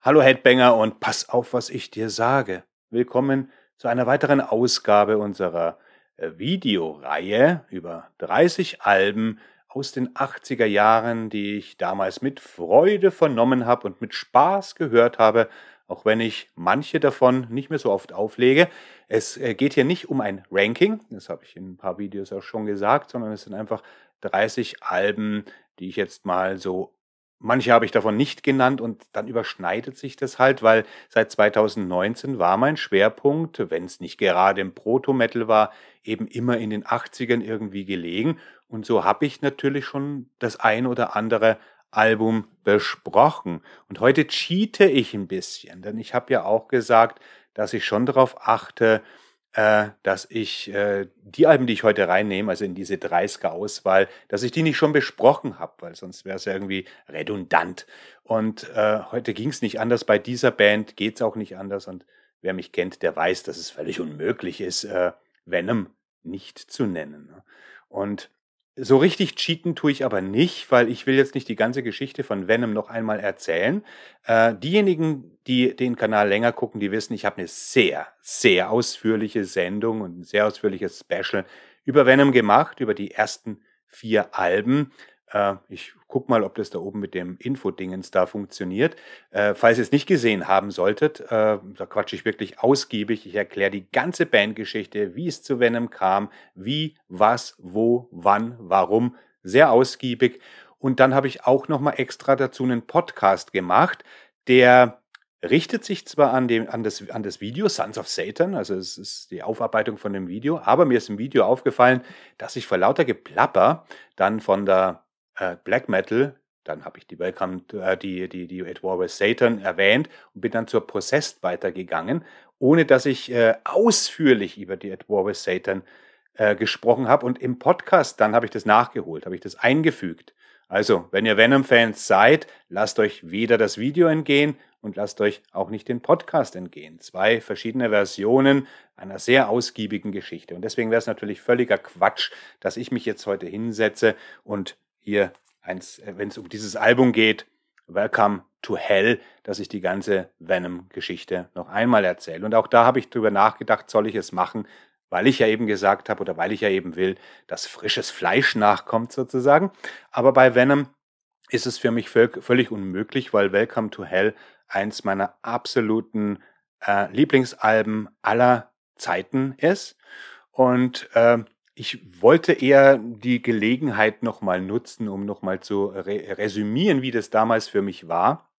Hallo Headbanger und pass auf, was ich dir sage. Willkommen zu einer weiteren Ausgabe unserer äh, Videoreihe über 30 Alben aus den 80er Jahren, die ich damals mit Freude vernommen habe und mit Spaß gehört habe, auch wenn ich manche davon nicht mehr so oft auflege. Es äh, geht hier nicht um ein Ranking, das habe ich in ein paar Videos auch schon gesagt, sondern es sind einfach 30 Alben, die ich jetzt mal so Manche habe ich davon nicht genannt und dann überschneidet sich das halt, weil seit 2019 war mein Schwerpunkt, wenn es nicht gerade im Proto-Metal war, eben immer in den 80ern irgendwie gelegen. Und so habe ich natürlich schon das ein oder andere Album besprochen. Und heute cheate ich ein bisschen, denn ich habe ja auch gesagt, dass ich schon darauf achte, äh, dass ich äh, die Alben, die ich heute reinnehme, also in diese 30er-Auswahl, dass ich die nicht schon besprochen habe, weil sonst wäre es ja irgendwie redundant. Und äh, heute ging es nicht anders. Bei dieser Band geht es auch nicht anders. Und wer mich kennt, der weiß, dass es völlig unmöglich ist, äh, Venom nicht zu nennen. Ne? Und so richtig cheaten tue ich aber nicht, weil ich will jetzt nicht die ganze Geschichte von Venom noch einmal erzählen. Äh, diejenigen, die den Kanal länger gucken, die wissen, ich habe eine sehr, sehr ausführliche Sendung und ein sehr ausführliches Special über Venom gemacht, über die ersten vier Alben. Äh, ich guck mal, ob das da oben mit dem Info-Dingens da funktioniert. Äh, falls ihr es nicht gesehen haben solltet, äh, da quatsche ich wirklich ausgiebig. Ich erkläre die ganze Bandgeschichte, wie es zu Venom kam, wie, was, wo, wann, warum. Sehr ausgiebig. Und dann habe ich auch nochmal extra dazu einen Podcast gemacht, der richtet sich zwar an, dem, an, das, an das Video Sons of Satan, also es ist die Aufarbeitung von dem Video, aber mir ist im Video aufgefallen, dass ich vor lauter Geplapper dann von der äh, Black Metal, dann habe ich die Welcome, äh, die, die, die At War with Satan erwähnt und bin dann zur Possessed weitergegangen, ohne dass ich äh, ausführlich über die At War with Satan äh, gesprochen habe. Und im Podcast dann habe ich das nachgeholt, habe ich das eingefügt. Also, wenn ihr Venom-Fans seid, lasst euch weder das Video entgehen und lasst euch auch nicht den Podcast entgehen. Zwei verschiedene Versionen einer sehr ausgiebigen Geschichte. Und deswegen wäre es natürlich völliger Quatsch, dass ich mich jetzt heute hinsetze und ihr eins, äh, wenn es um dieses Album geht, Welcome to Hell, dass ich die ganze Venom-Geschichte noch einmal erzähle. Und auch da habe ich drüber nachgedacht, soll ich es machen, weil ich ja eben gesagt habe oder weil ich ja eben will, dass frisches Fleisch nachkommt sozusagen. Aber bei Venom ist es für mich völlig unmöglich, weil Welcome to Hell eins meiner absoluten äh, Lieblingsalben aller Zeiten ist. Und äh, ich wollte eher die Gelegenheit nochmal nutzen, um nochmal zu resümieren, wie das damals für mich war,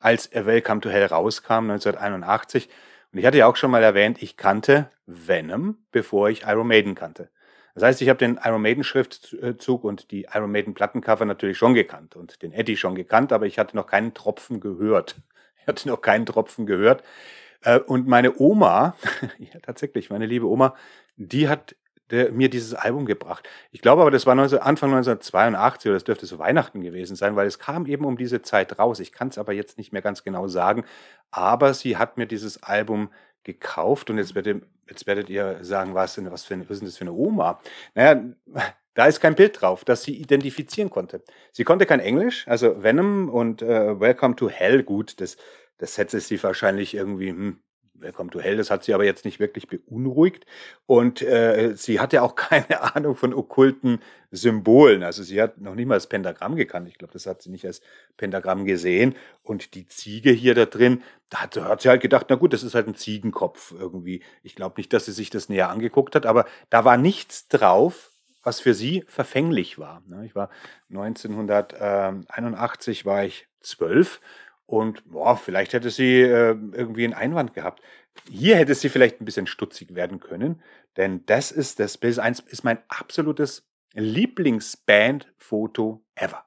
als A Welcome to Hell rauskam 1981. Und ich hatte ja auch schon mal erwähnt, ich kannte Venom, bevor ich Iron Maiden kannte. Das heißt, ich habe den Iron Maiden Schriftzug und die Iron Maiden Plattencover natürlich schon gekannt und den Eddie schon gekannt, aber ich hatte noch keinen Tropfen gehört. Ich hatte noch keinen Tropfen gehört. Äh, und meine Oma, ja, tatsächlich, meine liebe Oma, die hat der mir dieses Album gebracht. Ich glaube aber, das war 19, Anfang 1982 oder das dürfte so Weihnachten gewesen sein, weil es kam eben um diese Zeit raus. Ich kann es aber jetzt nicht mehr ganz genau sagen. Aber sie hat mir dieses Album gekauft und jetzt, mhm. werdet, jetzt werdet ihr sagen, was, denn, was, für, was ist das für eine Oma? Naja, da ist kein Bild drauf, das sie identifizieren konnte. Sie konnte kein Englisch, also Venom und äh, Welcome to Hell, gut, das, das hätte sie wahrscheinlich irgendwie, hm, Welcome to Hell, das hat sie aber jetzt nicht wirklich beunruhigt. Und äh, sie hatte auch keine Ahnung von okkulten Symbolen. Also sie hat noch nicht mal das Pentagramm gekannt. Ich glaube, das hat sie nicht als Pentagramm gesehen. Und die Ziege hier da drin, da hat, hat sie halt gedacht, na gut, das ist halt ein Ziegenkopf irgendwie. Ich glaube nicht, dass sie sich das näher angeguckt hat, aber da war nichts drauf, was für sie verfänglich war. Ne, ich war 1981 war ich zwölf und boah, vielleicht hätte sie äh, irgendwie einen Einwand gehabt. Hier hätte sie vielleicht ein bisschen stutzig werden können, denn das ist das Bild 1 ist mein absolutes Lieblingsband-Foto ever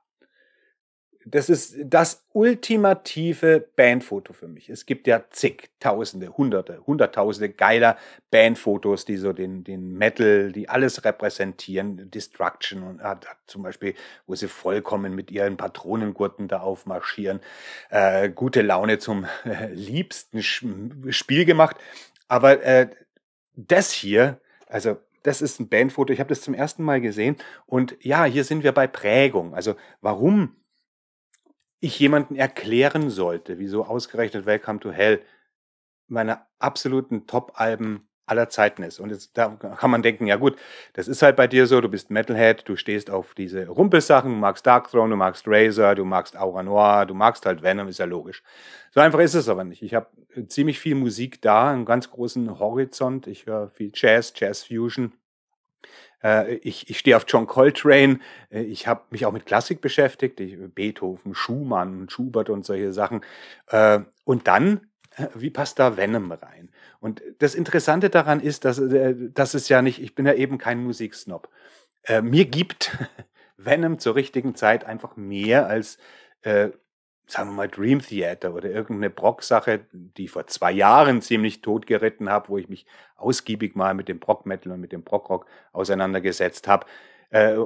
das ist das ultimative Bandfoto für mich. Es gibt ja zig, tausende, hunderte, hunderttausende geiler Bandfotos, die so den, den Metal, die alles repräsentieren. Destruction und ah, zum Beispiel, wo sie vollkommen mit ihren Patronengurten da aufmarschieren. Äh, gute Laune zum äh, liebsten Sch Spiel gemacht. Aber äh, das hier, also das ist ein Bandfoto. Ich habe das zum ersten Mal gesehen. Und ja, hier sind wir bei Prägung. Also warum ich jemanden erklären sollte, wieso ausgerechnet Welcome to Hell meine absoluten Top-Alben aller Zeiten ist. Und jetzt, da kann man denken, ja gut, das ist halt bei dir so, du bist Metalhead, du stehst auf diese Rumpelsachen, du magst Darkthrone, du magst Razor, du magst Aura Noir, du magst halt Venom, ist ja logisch. So einfach ist es aber nicht. Ich habe ziemlich viel Musik da, einen ganz großen Horizont. Ich höre viel Jazz, Jazz Fusion, äh, ich, ich stehe auf John Coltrane. Äh, ich habe mich auch mit Klassik beschäftigt. Ich, Beethoven, Schumann, Schubert und solche Sachen. Äh, und dann, wie passt da Venom rein? Und das Interessante daran ist, dass, dass es ja nicht, ich bin ja eben kein Musiksnob. Mir gibt Venom zur richtigen Zeit einfach mehr als sagen wir mal, Dream Theater oder irgendeine Brock-Sache, die ich vor zwei Jahren ziemlich totgeritten habe, wo ich mich ausgiebig mal mit dem Brock-Metal und mit dem Brock-Rock auseinandergesetzt habe. Äh,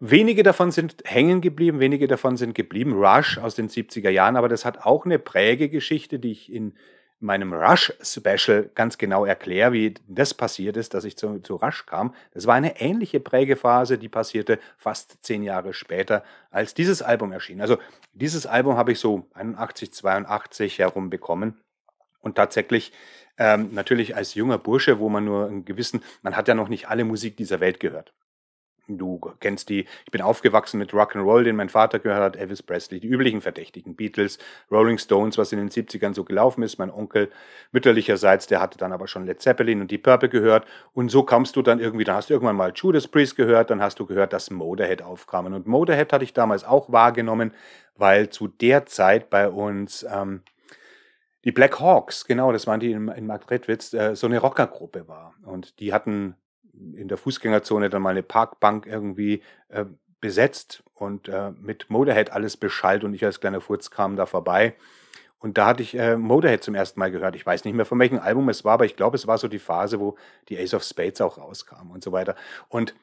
wenige davon sind hängen geblieben, wenige davon sind geblieben. Rush aus den 70er Jahren, aber das hat auch eine Prägegeschichte, die ich in meinem Rush-Special ganz genau erkläre, wie das passiert ist, dass ich zu, zu Rush kam. Das war eine ähnliche Prägephase, die passierte fast zehn Jahre später, als dieses Album erschien. Also dieses Album habe ich so 81, 82 herum bekommen. Und tatsächlich, ähm, natürlich als junger Bursche, wo man nur einen gewissen, man hat ja noch nicht alle Musik dieser Welt gehört du kennst die, ich bin aufgewachsen mit Rock'n'Roll, den mein Vater gehört hat, Elvis Presley, die üblichen Verdächtigen, Beatles, Rolling Stones, was in den 70ern so gelaufen ist. Mein Onkel mütterlicherseits, der hatte dann aber schon Led Zeppelin und die Purple gehört. Und so kamst du dann irgendwie, dann hast du irgendwann mal Judas Priest gehört, dann hast du gehört, dass Motorhead aufkamen. Und Motorhead hatte ich damals auch wahrgenommen, weil zu der Zeit bei uns... Ähm, die Black Hawks, genau, das waren die in, in Marktredwitz, äh, so eine Rockergruppe war. Und die hatten in der Fußgängerzone dann mal eine Parkbank irgendwie äh, besetzt und äh, mit Motorhead alles beschallt und ich als kleiner Furz kam da vorbei. Und da hatte ich äh, Motorhead zum ersten Mal gehört. Ich weiß nicht mehr, von welchem Album es war, aber ich glaube, es war so die Phase, wo die Ace of Spades auch rauskam und so weiter. Und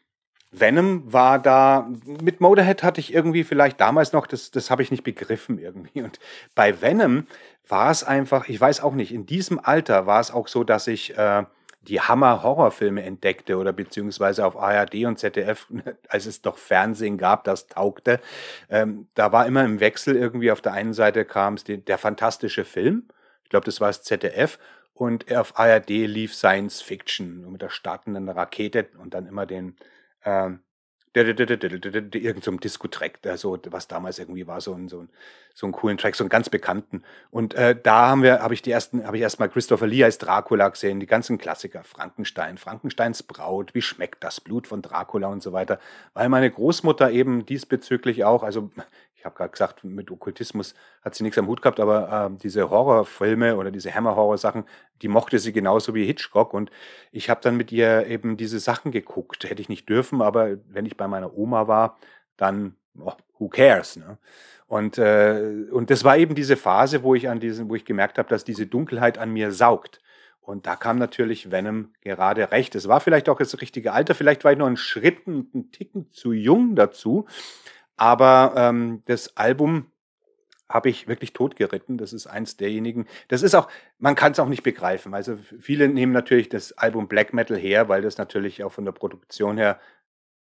Venom war da, mit Motorhead hatte ich irgendwie vielleicht damals noch, das, das habe ich nicht begriffen irgendwie. Und bei Venom war es einfach, ich weiß auch nicht, in diesem Alter war es auch so, dass ich äh, die Hammer-Horrorfilme entdeckte oder beziehungsweise auf ARD und ZDF, als es doch Fernsehen gab, das taugte. Ähm, da war immer im Wechsel irgendwie auf der einen Seite kam es der fantastische Film, ich glaube, das war das ZDF, und auf ARD lief Science Fiction mit der startenden Rakete und dann immer den ähm, irgend so ein Disco-Track, so, was damals irgendwie war, so ein, so ein, so einen coolen Track, so einen ganz bekannten. Und äh, da haben wir, habe ich die ersten, habe ich erstmal Christopher Lee als Dracula gesehen, die ganzen Klassiker, Frankenstein, Frankensteins Braut, wie schmeckt das Blut von Dracula und so weiter. Weil meine Großmutter eben diesbezüglich auch, also ich habe gerade gesagt, mit Okkultismus hat sie nichts am Hut gehabt, aber äh, diese Horrorfilme oder diese Hammer-Horror-Sachen, die mochte sie genauso wie Hitchcock. Und ich habe dann mit ihr eben diese Sachen geguckt. Hätte ich nicht dürfen, aber wenn ich bei meiner Oma war, dann oh, who cares? Ne? Und, äh, und das war eben diese Phase, wo ich an diesen, wo ich gemerkt habe, dass diese Dunkelheit an mir saugt. Und da kam natürlich Venom gerade recht. Es war vielleicht auch das richtige Alter, vielleicht war ich noch einen Schritt, einen Ticken zu jung dazu. Aber ähm, das Album habe ich wirklich totgeritten. Das ist eins derjenigen. Das ist auch, man kann es auch nicht begreifen. Also viele nehmen natürlich das Album Black Metal her, weil das natürlich auch von der Produktion her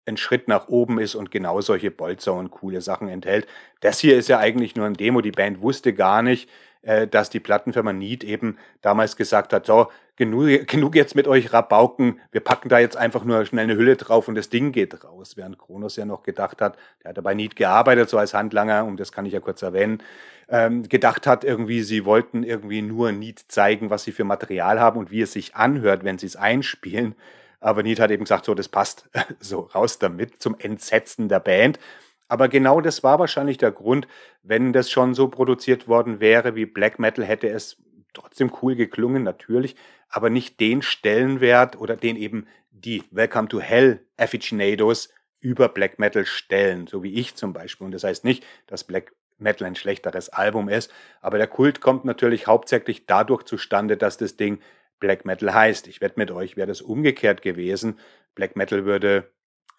ein Schritt nach oben ist und genau solche Bolzer und coole Sachen enthält. Das hier ist ja eigentlich nur ein Demo. Die Band wusste gar nicht, äh, dass die Plattenfirma Need eben damals gesagt hat, so, genug, genug jetzt mit euch Rabauken, wir packen da jetzt einfach nur schnell eine Hülle drauf und das Ding geht raus. Während Kronos ja noch gedacht hat, der hat ja bei Need gearbeitet, so als Handlanger, und das kann ich ja kurz erwähnen, ähm, gedacht hat irgendwie, sie wollten irgendwie nur Need zeigen, was sie für Material haben und wie es sich anhört, wenn sie es einspielen. Aber Need hat eben gesagt, so, das passt, so raus damit zum Entsetzen der Band. Aber genau das war wahrscheinlich der Grund, wenn das schon so produziert worden wäre wie Black Metal, hätte es trotzdem cool geklungen, natürlich, aber nicht den Stellenwert oder den eben die Welcome to Hell Aficionados über Black Metal stellen, so wie ich zum Beispiel. Und das heißt nicht, dass Black Metal ein schlechteres Album ist, aber der Kult kommt natürlich hauptsächlich dadurch zustande, dass das Ding Black Metal heißt. Ich wette mit euch, wäre das umgekehrt gewesen. Black Metal würde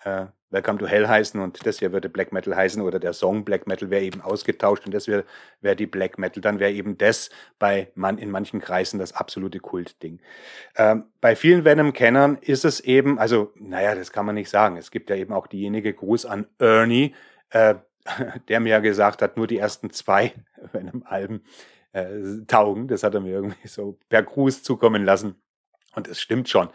äh, Welcome to Hell heißen und das hier würde Black Metal heißen oder der Song Black Metal wäre eben ausgetauscht und das wäre wär die Black Metal. Dann wäre eben das bei man, in manchen Kreisen das absolute Kultding. Ähm, bei vielen Venom-Kennern ist es eben, also naja, das kann man nicht sagen. Es gibt ja eben auch diejenige Gruß an Ernie, äh, der mir ja gesagt hat, nur die ersten zwei Venom-Alben äh, taugen. Das hat er mir irgendwie so per Gruß zukommen lassen. Und es stimmt schon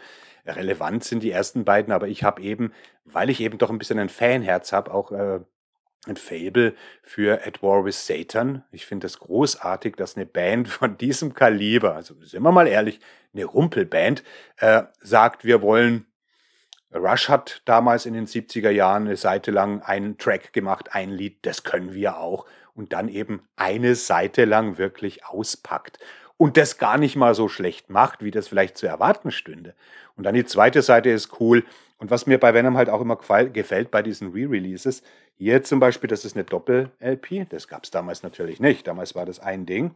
relevant sind die ersten beiden, aber ich habe eben, weil ich eben doch ein bisschen ein Fanherz habe, auch äh, ein Fable für At War with Satan. Ich finde das großartig, dass eine Band von diesem Kaliber, also sind wir mal ehrlich, eine Rumpelband, äh, sagt, wir wollen. Rush hat damals in den 70er Jahren eine Seite lang einen Track gemacht, ein Lied, das können wir auch. Und dann eben eine Seite lang wirklich auspackt und das gar nicht mal so schlecht macht, wie das vielleicht zu erwarten stünde. Und dann die zweite Seite ist cool. Und was mir bei Venom halt auch immer gefällt bei diesen Re-Releases, hier zum Beispiel, das ist eine Doppel-LP. Das gab es damals natürlich nicht. Damals war das ein Ding.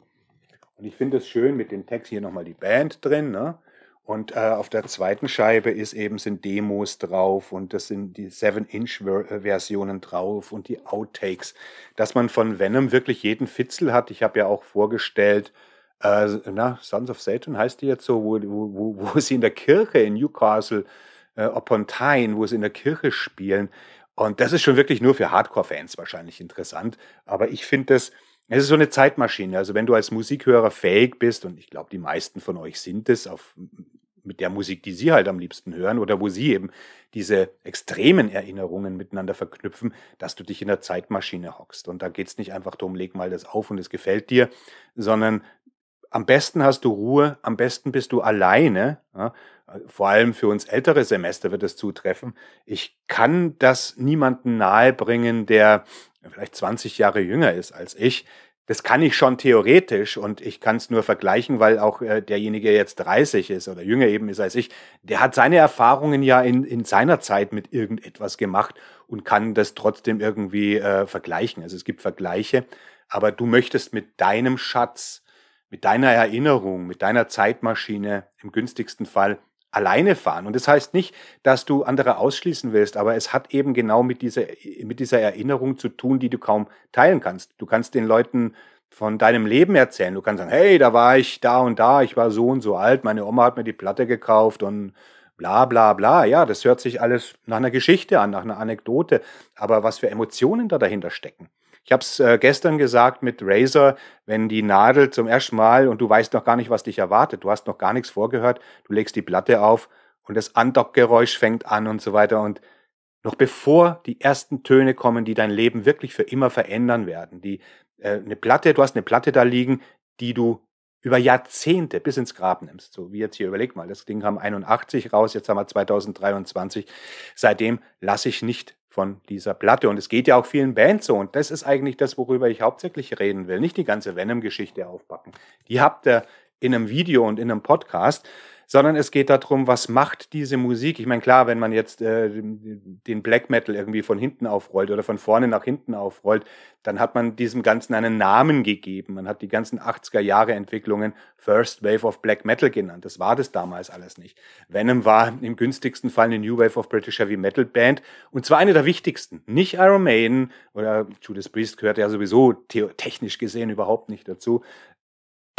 Und ich finde es schön mit dem Text hier nochmal die Band drin. Ne? Und äh, auf der zweiten Scheibe ist eben sind Demos drauf und das sind die 7-Inch-Versionen äh, drauf und die Outtakes, dass man von Venom wirklich jeden Fitzel hat. Ich habe ja auch vorgestellt, äh, na, Sons of Satan heißt die jetzt so, wo, wo, wo sie in der Kirche in Newcastle äh, upon Tyne, wo sie in der Kirche spielen. Und das ist schon wirklich nur für Hardcore-Fans wahrscheinlich interessant. Aber ich finde das, es ist so eine Zeitmaschine. Also wenn du als Musikhörer fähig bist, und ich glaube, die meisten von euch sind es, auf, mit der Musik, die sie halt am liebsten hören oder wo sie eben diese extremen Erinnerungen miteinander verknüpfen, dass du dich in der Zeitmaschine hockst. Und da geht es nicht einfach darum, leg mal das auf und es gefällt dir, sondern am besten hast du Ruhe, am besten bist du alleine. Ja, vor allem für uns ältere Semester wird es zutreffen. Ich kann das niemanden nahebringen, der vielleicht 20 Jahre jünger ist als ich. Das kann ich schon theoretisch und ich kann es nur vergleichen, weil auch äh, derjenige jetzt 30 ist oder jünger eben ist als ich, der hat seine Erfahrungen ja in, in seiner Zeit mit irgendetwas gemacht und kann das trotzdem irgendwie äh, vergleichen. Also es gibt Vergleiche, aber du möchtest mit deinem Schatz mit deiner Erinnerung, mit deiner Zeitmaschine im günstigsten Fall alleine fahren. Und das heißt nicht, dass du andere ausschließen willst, aber es hat eben genau mit dieser, mit dieser Erinnerung zu tun, die du kaum teilen kannst. Du kannst den Leuten von deinem Leben erzählen. Du kannst sagen, hey, da war ich da und da, ich war so und so alt, meine Oma hat mir die Platte gekauft und bla bla bla. Ja, das hört sich alles nach einer Geschichte an, nach einer Anekdote. Aber was für Emotionen da dahinter stecken, ich habe es äh, gestern gesagt mit Razer, wenn die Nadel zum ersten Mal und du weißt noch gar nicht, was dich erwartet, du hast noch gar nichts vorgehört, du legst die Platte auf und das Andockgeräusch fängt an und so weiter und noch bevor die ersten Töne kommen, die dein Leben wirklich für immer verändern werden, die äh, eine Platte, du hast eine Platte da liegen, die du über Jahrzehnte bis ins Grab nimmst. So wie jetzt hier, überleg mal, das Ding kam 81 raus, jetzt haben wir 2023. Seitdem lasse ich nicht von dieser Platte. Und es geht ja auch vielen Bands so. Und das ist eigentlich das, worüber ich hauptsächlich reden will. Nicht die ganze Venom-Geschichte aufpacken. Die habt ihr in einem Video und in einem Podcast sondern es geht darum, was macht diese Musik? Ich meine, klar, wenn man jetzt äh, den Black Metal irgendwie von hinten aufrollt oder von vorne nach hinten aufrollt, dann hat man diesem Ganzen einen Namen gegeben. Man hat die ganzen 80er Jahre Entwicklungen First Wave of Black Metal genannt. Das war das damals alles nicht. Venom war im günstigsten Fall eine New Wave of British Heavy Metal Band und zwar eine der wichtigsten. Nicht Iron Maiden oder Judas Priest gehört ja sowieso technisch gesehen überhaupt nicht dazu,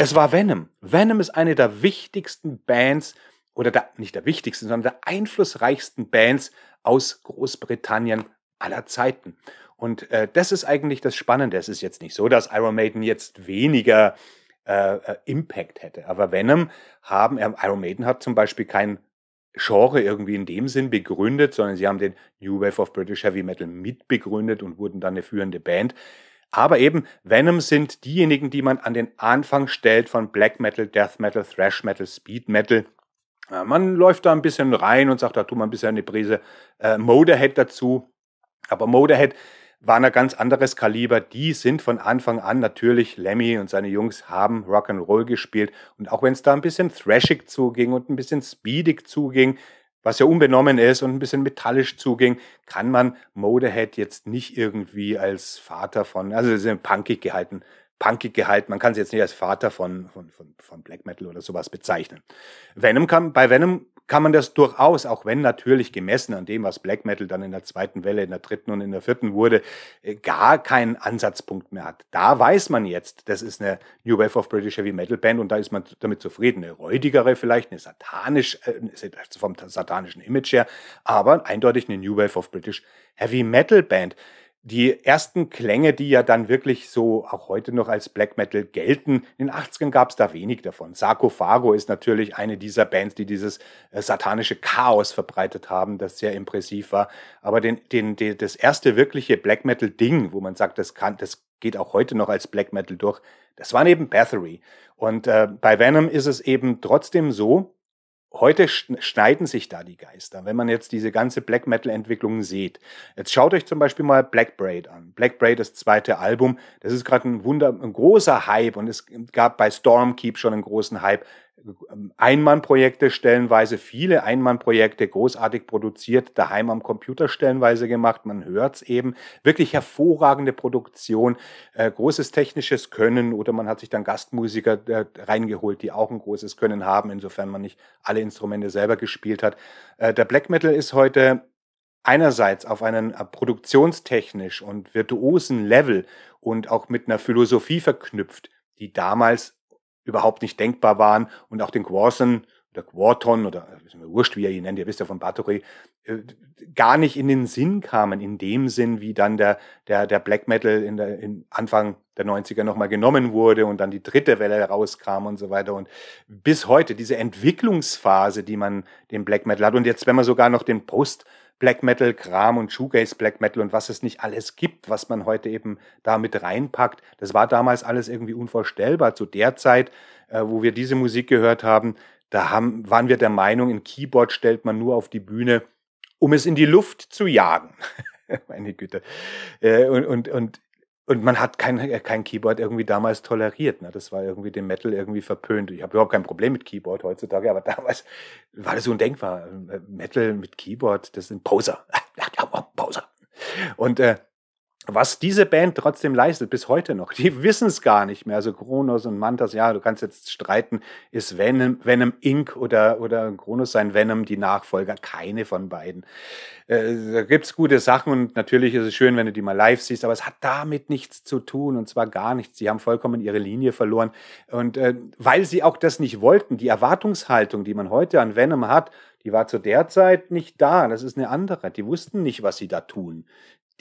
es war Venom. Venom ist eine der wichtigsten Bands oder der, nicht der wichtigsten, sondern der einflussreichsten Bands aus Großbritannien aller Zeiten. Und äh, das ist eigentlich das Spannende. Es ist jetzt nicht so, dass Iron Maiden jetzt weniger äh, äh Impact hätte. Aber Venom haben, äh, Iron Maiden hat zum Beispiel kein Genre irgendwie in dem Sinn begründet, sondern sie haben den New Wave of British Heavy Metal mitbegründet und wurden dann eine führende Band. Aber eben, Venom sind diejenigen, die man an den Anfang stellt von Black Metal, Death Metal, Thrash Metal, Speed Metal. Man läuft da ein bisschen rein und sagt, da tut man ein bisschen eine Prise äh, Motorhead dazu. Aber Motorhead war ein ganz anderes Kaliber. Die sind von Anfang an natürlich, Lemmy und seine Jungs haben Rock'n'Roll gespielt. Und auch wenn es da ein bisschen thrashig zuging und ein bisschen speedig zuging, was ja unbenommen ist und ein bisschen metallisch zuging, kann man Modehead jetzt nicht irgendwie als Vater von, also sie sind punkig gehalten, punkig gehalten, man kann sie jetzt nicht als Vater von, von, von, von Black Metal oder sowas bezeichnen. Venom kam, bei Venom kann man das durchaus, auch wenn natürlich gemessen an dem, was Black Metal dann in der zweiten Welle, in der dritten und in der vierten wurde, äh, gar keinen Ansatzpunkt mehr hat. Da weiß man jetzt, das ist eine New Wave of British Heavy Metal Band und da ist man damit zufrieden. Eine räudigere vielleicht, eine satanisch, äh, vom satanischen Image her, aber eindeutig eine New Wave of British Heavy Metal Band die ersten Klänge, die ja dann wirklich so auch heute noch als Black Metal gelten, in den 80ern gab es da wenig davon. Sarkophago ist natürlich eine dieser Bands, die dieses äh, satanische Chaos verbreitet haben, das sehr impressiv war. Aber den, den, den, das erste wirkliche Black Metal-Ding, wo man sagt, das kann, das geht auch heute noch als Black Metal durch, das war eben Bathory. Und äh, bei Venom ist es eben trotzdem so, heute schneiden sich da die Geister, wenn man jetzt diese ganze Black Metal-Entwicklung sieht. Jetzt schaut euch zum Beispiel mal Black Braid an. Black Braid, das zweite Album, das ist gerade ein, Wunder, ein großer Hype und es gab bei Stormkeep schon einen großen Hype. Ähm, Einmannprojekte stellenweise, viele Einmannprojekte großartig produziert, daheim am Computer stellenweise gemacht, man hört es eben, wirklich hervorragende Produktion, äh, großes technisches Können oder man hat sich dann Gastmusiker äh, reingeholt, die auch ein großes Können haben, insofern man nicht alle Instrumente selber gespielt hat. Äh, der Black Metal ist heute einerseits auf einen äh, produktionstechnisch und virtuosen Level und auch mit einer Philosophie verknüpft, die damals überhaupt nicht denkbar waren und auch den Quarson oder Quarton oder äh, wurscht, wie er ihn nennt, ihr wisst ja von Bathory, äh, gar nicht in den Sinn kamen, in dem Sinn, wie dann der, der, der Black Metal in der, in Anfang der 90er nochmal genommen wurde und dann die dritte Welle rauskam und so weiter. Und bis heute diese Entwicklungsphase, die man dem Black Metal hat und jetzt, wenn man sogar noch den Post- Black Metal Kram und Shoegaze Black Metal und was es nicht alles gibt, was man heute eben da mit reinpackt. Das war damals alles irgendwie unvorstellbar. Zu der Zeit, äh, wo wir diese Musik gehört haben, da haben, waren wir der Meinung, ein Keyboard stellt man nur auf die Bühne, um es in die Luft zu jagen. Meine Güte. Äh, und, und, und und man hat kein, äh, kein Keyboard irgendwie damals toleriert. Ne? Das war irgendwie dem Metal irgendwie verpönt. Ich habe überhaupt kein Problem mit Keyboard heutzutage, aber damals war das undenkbar. Äh, Metal mit Keyboard, das sind Poser. Poser. Und äh, was diese Band trotzdem leistet, bis heute noch. Die wissen es gar nicht mehr. Also Kronos und Mantas, ja, du kannst jetzt streiten, ist Venom, Venom Inc. oder, oder Kronos sein Venom die Nachfolger? Keine von beiden. Äh, da es gute Sachen und natürlich ist es schön, wenn du die mal live siehst, aber es hat damit nichts zu tun und zwar gar nichts. Sie haben vollkommen ihre Linie verloren. Und äh, weil sie auch das nicht wollten, die Erwartungshaltung, die man heute an Venom hat, die war zu der Zeit nicht da. Das ist eine andere. Die wussten nicht, was sie da tun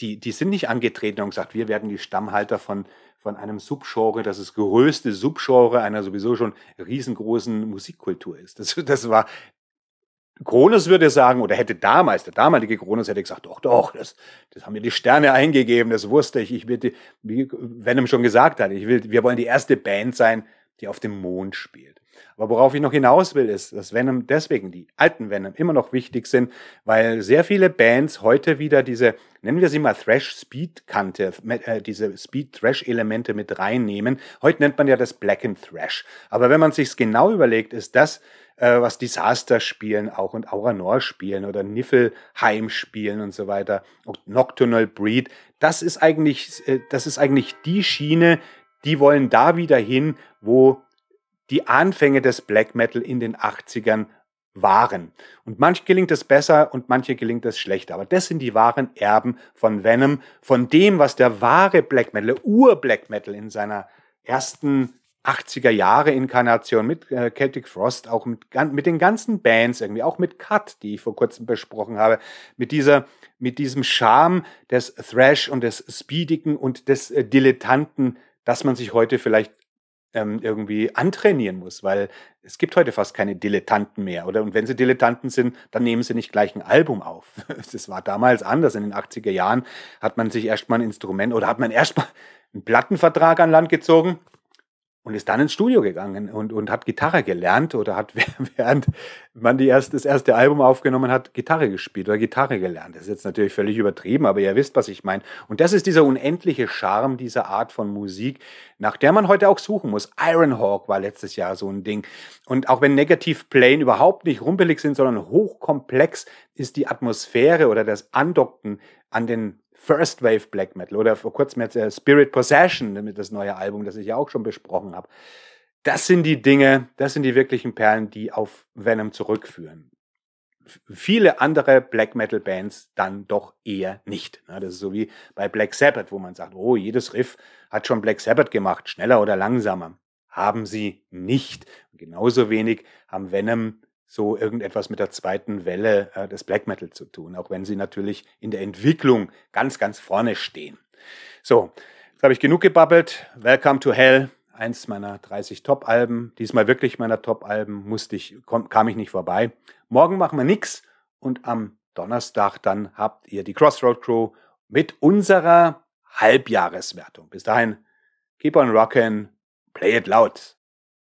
die, die sind nicht angetreten und gesagt, wir werden die Stammhalter von, von einem Subgenre, das das größte Subgenre einer sowieso schon riesengroßen Musikkultur ist. Das, das war, Kronos würde sagen, oder hätte damals, der damalige Kronos hätte gesagt, doch, doch, das, das haben mir die Sterne eingegeben, das wusste ich. Ich will, die, wie Venom schon gesagt hat, ich will, wir wollen die erste Band sein, die auf dem Mond spielt. Aber worauf ich noch hinaus will, ist, dass Venom deswegen die alten Venom immer noch wichtig sind, weil sehr viele Bands heute wieder diese nennen wir sie mal Thrash-Speed-Kante, äh, diese Speed-Thrash-Elemente mit reinnehmen. Heute nennt man ja das Black and Thrash. Aber wenn man sich's genau überlegt, ist das, äh, was Disaster spielen auch und Auranor spielen oder Niffelheim spielen und so weiter, und Nocturnal Breed, das ist eigentlich, äh, das ist eigentlich die Schiene, die wollen da wieder hin, wo die Anfänge des Black Metal in den 80ern waren. Und manch gelingt es besser und manche gelingt es schlechter. Aber das sind die wahren Erben von Venom, von dem, was der wahre Black Metal, der Ur-Black Metal in seiner ersten 80er Jahre Inkarnation mit äh, Celtic Frost, auch mit, mit den ganzen Bands irgendwie, auch mit Cut, die ich vor kurzem besprochen habe, mit dieser, mit diesem Charme des Thrash und des Speedigen und des äh, Dilettanten, dass man sich heute vielleicht ähm, irgendwie antrainieren muss, weil es gibt heute fast keine Dilettanten mehr, oder? Und wenn sie Dilettanten sind, dann nehmen sie nicht gleich ein Album auf. Das war damals anders. In den 80er Jahren hat man sich erstmal ein Instrument oder hat man erstmal einen Plattenvertrag an Land gezogen und ist dann ins Studio gegangen und, und hat Gitarre gelernt oder hat, während man die erst, das erste Album aufgenommen hat, Gitarre gespielt oder Gitarre gelernt. Das ist jetzt natürlich völlig übertrieben, aber ihr wisst, was ich meine. Und das ist dieser unendliche Charme dieser Art von Musik, nach der man heute auch suchen muss. Ironhawk war letztes Jahr so ein Ding. Und auch wenn Negative Plane überhaupt nicht rumpelig sind, sondern hochkomplex, ist die Atmosphäre oder das Andocken an den First Wave Black Metal oder vor kurzem jetzt äh, Spirit Possession, das neue Album, das ich ja auch schon besprochen habe. Das sind die Dinge, das sind die wirklichen Perlen, die auf Venom zurückführen. Viele andere Black Metal Bands dann doch eher nicht. Ne? Das ist so wie bei Black Sabbath, wo man sagt, oh, jedes Riff hat schon Black Sabbath gemacht, schneller oder langsamer. Haben sie nicht. Genauso wenig haben Venom so irgendetwas mit der zweiten Welle äh, des Black Metal zu tun, auch wenn sie natürlich in der Entwicklung ganz, ganz vorne stehen. So, jetzt habe ich genug gebabbelt. Welcome to Hell, eins meiner 30 Top-Alben. Diesmal wirklich meiner Top-Alben, musste ich, komm, kam ich nicht vorbei. Morgen machen wir nix und am Donnerstag dann habt ihr die Crossroad Crew mit unserer Halbjahreswertung. Bis dahin, keep on rockin', play it loud.